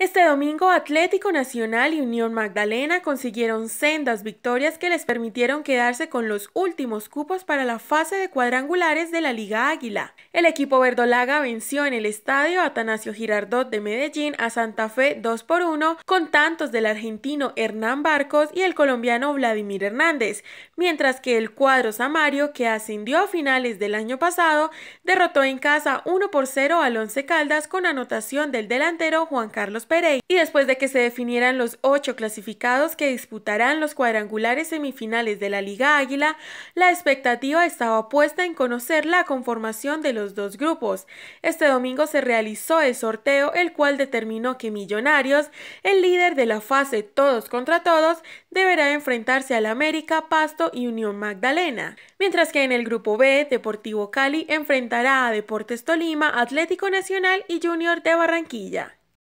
Este domingo Atlético Nacional y Unión Magdalena consiguieron sendas victorias que les permitieron quedarse con los últimos cupos para la fase de cuadrangulares de la Liga Águila. El equipo verdolaga venció en el estadio Atanasio Girardot de Medellín a Santa Fe 2 por 1 con tantos del argentino Hernán Barcos y el colombiano Vladimir Hernández, mientras que el cuadro samario que ascendió a finales del año pasado derrotó en casa 1 por 0 al Once Caldas con anotación del delantero Juan Carlos y después de que se definieran los ocho clasificados que disputarán los cuadrangulares semifinales de la Liga Águila, la expectativa estaba puesta en conocer la conformación de los dos grupos. Este domingo se realizó el sorteo, el cual determinó que Millonarios, el líder de la fase todos contra todos, deberá enfrentarse al América, Pasto y Unión Magdalena, mientras que en el grupo B, Deportivo Cali enfrentará a Deportes Tolima, Atlético Nacional y Junior de Barranquilla.